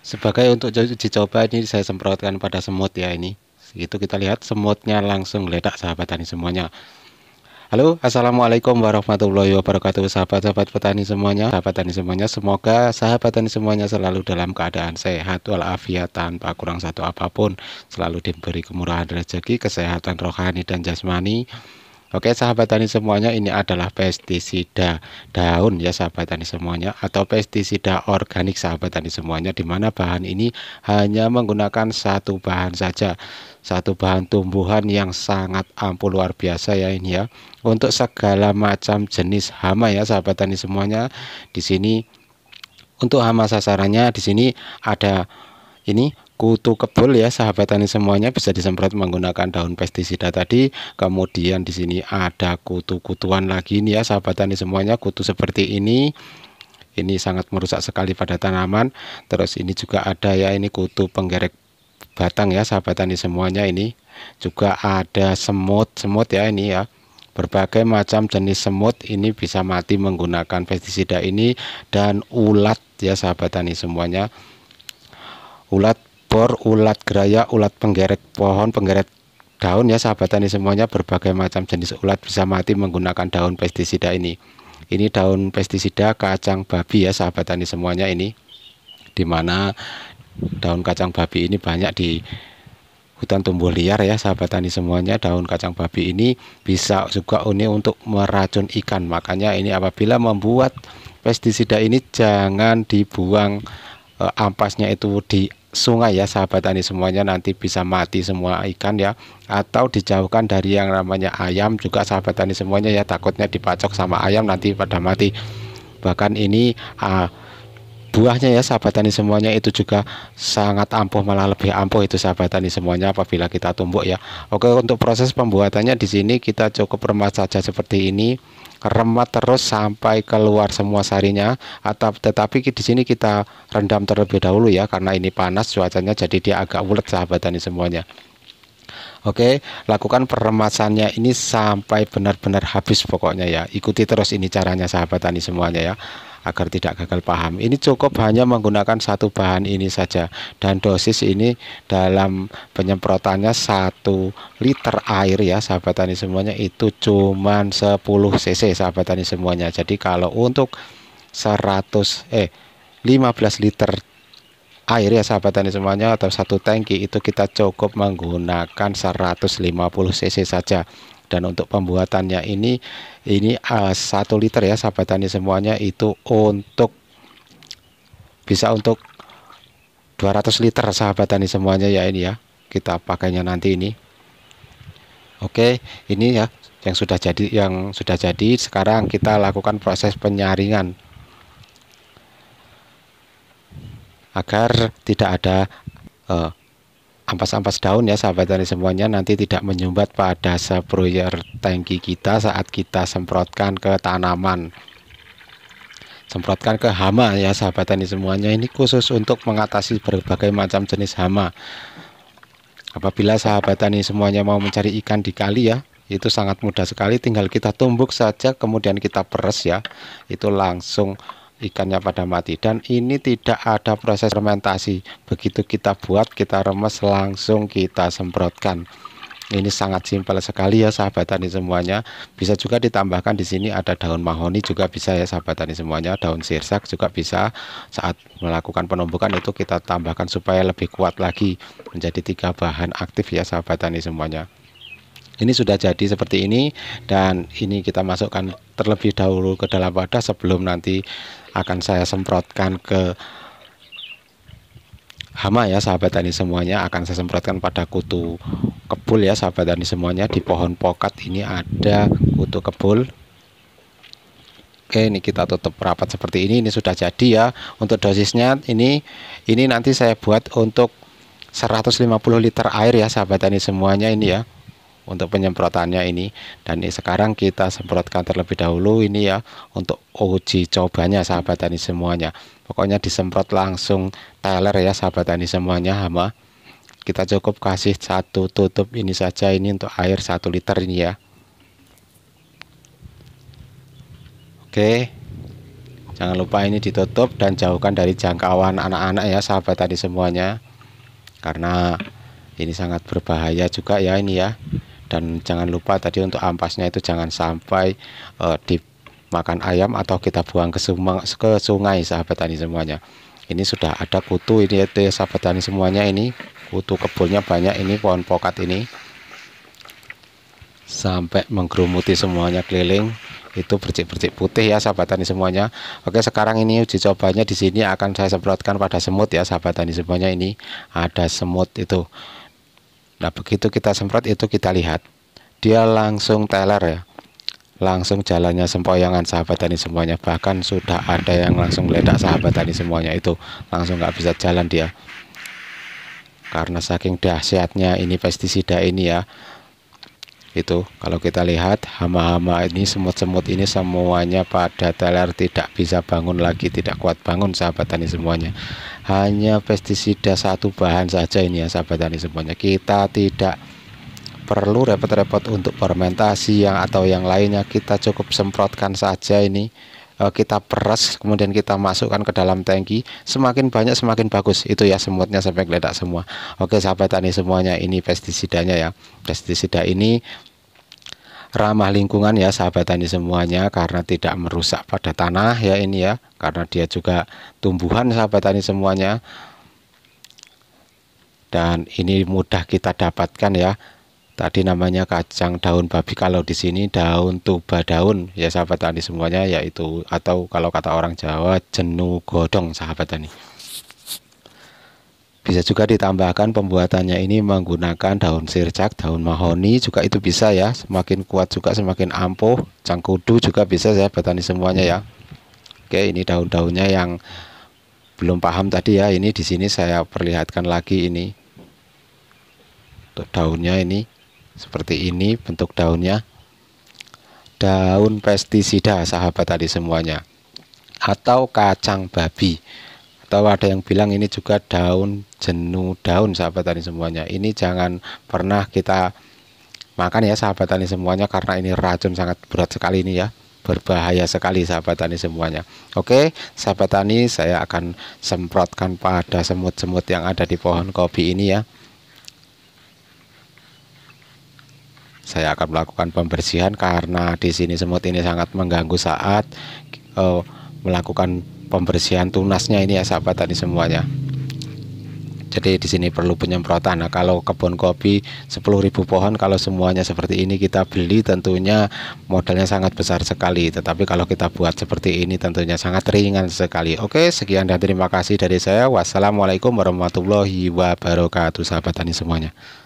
Sebagai untuk uji coba ini saya semprotkan pada semut ya ini. Itu kita lihat semutnya langsung ledak sahabat tani semuanya. Halo, assalamualaikum warahmatullahi wabarakatuh sahabat-sahabat petani semuanya. Sahabat tani semuanya, semoga sahabat tani semuanya selalu dalam keadaan sehat walafiat tanpa kurang satu apapun, selalu diberi kemurahan rezeki, kesehatan rohani dan jasmani Oke sahabat tani semuanya ini adalah pestisida daun ya sahabat tani semuanya atau pestisida organik sahabat tani semuanya di mana bahan ini hanya menggunakan satu bahan saja satu bahan tumbuhan yang sangat ampuh luar biasa ya ini ya untuk segala macam jenis hama ya sahabat tani semuanya di sini untuk hama sasarannya di sini ada ini kutu kebul ya sahabat tani semuanya bisa disemprot menggunakan daun pestisida tadi kemudian di sini ada kutu-kutuan lagi nih ya sahabat tani semuanya kutu seperti ini ini sangat merusak sekali pada tanaman terus ini juga ada ya ini kutu penggerek batang ya sahabat tani semuanya ini juga ada semut semut ya ini ya berbagai macam jenis semut ini bisa mati menggunakan pestisida ini dan ulat ya sahabat tani semuanya ulat obor, ulat geraya, ulat penggeret pohon, penggeret daun ya sahabat tani semuanya berbagai macam jenis ulat bisa mati menggunakan daun pestisida ini. Ini daun pestisida kacang babi ya sahabat tani semuanya ini. Dimana daun kacang babi ini banyak di hutan tumbuh liar ya sahabat tani semuanya daun kacang babi ini bisa juga unik untuk meracun ikan makanya ini apabila membuat pestisida ini jangan dibuang eh, ampasnya itu di sungai ya sahabat tani semuanya nanti bisa mati semua ikan ya atau dijauhkan dari yang namanya ayam juga sahabat tani semuanya ya takutnya dipacok sama ayam nanti pada mati bahkan ini uh, buahnya ya sahabat tani semuanya itu juga sangat ampuh malah lebih ampuh itu sahabat tani semuanya apabila kita tumbuk ya oke untuk proses pembuatannya di sini kita cukup remas saja seperti ini remat terus sampai keluar semua sarinya atau tetapi di sini kita rendam terlebih dahulu ya karena ini panas cuacanya jadi dia agak ulet sahabat tani semuanya Oke, lakukan peremasannya ini sampai benar-benar habis pokoknya ya. Ikuti terus ini caranya sahabat tani semuanya ya agar tidak gagal paham. Ini cukup hanya menggunakan satu bahan ini saja dan dosis ini dalam penyemprotannya satu liter air ya sahabat tani semuanya itu cuman 10 cc sahabat tani semuanya. Jadi kalau untuk 100 eh 15 liter air ya sahabat tani semuanya atau satu tangki itu kita cukup menggunakan 150 cc saja dan untuk pembuatannya ini ini eh, satu liter ya sahabat tani semuanya itu untuk bisa untuk 200 liter sahabat tani semuanya ya ini ya kita pakainya nanti ini oke ini ya yang sudah jadi yang sudah jadi sekarang kita lakukan proses penyaringan agar tidak ada uh, ampas-ampas daun ya sahabat tani semuanya nanti tidak menyumbat pada sprayer tangki kita saat kita semprotkan ke tanaman semprotkan ke hama ya sahabat tani semuanya ini khusus untuk mengatasi berbagai macam jenis hama apabila sahabat tani semuanya mau mencari ikan di kali ya itu sangat mudah sekali tinggal kita tumbuk saja kemudian kita peres ya itu langsung ikannya pada mati dan ini tidak ada proses fermentasi begitu kita buat kita remes langsung kita semprotkan ini sangat simpel sekali ya sahabat tani semuanya bisa juga ditambahkan di sini ada daun mahoni juga bisa ya sahabat tani semuanya daun sirsak juga bisa saat melakukan penumbukan itu kita tambahkan supaya lebih kuat lagi menjadi tiga bahan aktif ya sahabat tani semuanya ini sudah jadi seperti ini dan ini kita masukkan terlebih dahulu ke dalam wadah sebelum nanti akan saya semprotkan ke hama ya sahabat tani semuanya akan saya semprotkan pada kutu kebul ya sahabat tani semuanya di pohon pokat ini ada kutu kebul Oke ini kita tutup rapat seperti ini ini sudah jadi ya untuk dosisnya ini ini nanti saya buat untuk 150 liter air ya sahabat tani semuanya ini ya untuk penyemprotannya ini dan ini sekarang kita semprotkan terlebih dahulu ini ya untuk uji cobanya sahabat tani semuanya pokoknya disemprot langsung teler ya sahabat tani semuanya hama kita cukup kasih satu tutup ini saja ini untuk air satu liter ini ya oke jangan lupa ini ditutup dan jauhkan dari jangkauan anak-anak ya sahabat tani semuanya karena ini sangat berbahaya juga ya ini ya dan jangan lupa tadi untuk ampasnya itu jangan sampai uh, dimakan ayam atau kita buang ke, sumang, ke sungai sahabat tani semuanya ini sudah ada kutu ini itu ya sahabat tani semuanya ini kutu kebunnya banyak ini pohon pokat ini sampai menggerumuti semuanya keliling itu bercik-bercik putih ya sahabat tani semuanya Oke sekarang ini uji cobanya di sini akan saya semprotkan pada semut ya sahabat tani semuanya ini ada semut itu Nah begitu kita semprot itu kita lihat dia langsung teler ya langsung jalannya sempoyongan sahabat tani semuanya bahkan sudah ada yang langsung meledak sahabat tani semuanya itu langsung nggak bisa jalan dia karena saking dahsyatnya ini pestisida ini ya itu kalau kita lihat hama-hama ini semut-semut ini semuanya pada teler tidak bisa bangun lagi tidak kuat bangun sahabat tani semuanya hanya pestisida satu bahan saja ini ya sahabat tani semuanya kita tidak perlu repot-repot untuk fermentasi yang atau yang lainnya kita cukup semprotkan saja ini Eh, kita peras kemudian kita masukkan ke dalam tangki semakin banyak semakin bagus itu ya semutnya sampai geledak semua oke sahabat tani semuanya ini pestisidanya ya pestisida ini ramah lingkungan ya sahabat tani semuanya karena tidak merusak pada tanah ya ini ya karena dia juga tumbuhan sahabat tani semuanya dan ini mudah kita dapatkan ya tadi namanya kacang daun babi kalau di sini daun tuba daun ya sahabat tani semuanya yaitu atau kalau kata orang Jawa jenu godong sahabat tani bisa juga ditambahkan pembuatannya ini menggunakan daun sircak daun mahoni juga itu bisa ya semakin kuat juga semakin ampuh cangkudu juga bisa sahabat tani semuanya ya oke ini daun-daunnya yang belum paham tadi ya ini di sini saya perlihatkan lagi ini daunnya ini seperti ini bentuk daunnya daun pestisida sahabat tadi semuanya atau kacang babi atau ada yang bilang ini juga daun jenuh daun sahabat tadi semuanya ini jangan pernah kita makan ya sahabat tani semuanya karena ini racun sangat berat sekali ini ya berbahaya sekali sahabat tani semuanya oke sahabat tani saya akan semprotkan pada semut-semut yang ada di pohon kopi ini ya saya akan melakukan pembersihan karena di sini semut ini sangat mengganggu saat uh, melakukan pembersihan tunasnya ini ya sahabat tadi semuanya jadi di sini perlu penyemprotan nah kalau kebun kopi 10.000 pohon kalau semuanya seperti ini kita beli tentunya modalnya sangat besar sekali tetapi kalau kita buat seperti ini tentunya sangat ringan sekali oke sekian dan terima kasih dari saya wassalamualaikum warahmatullahi wabarakatuh sahabat tani semuanya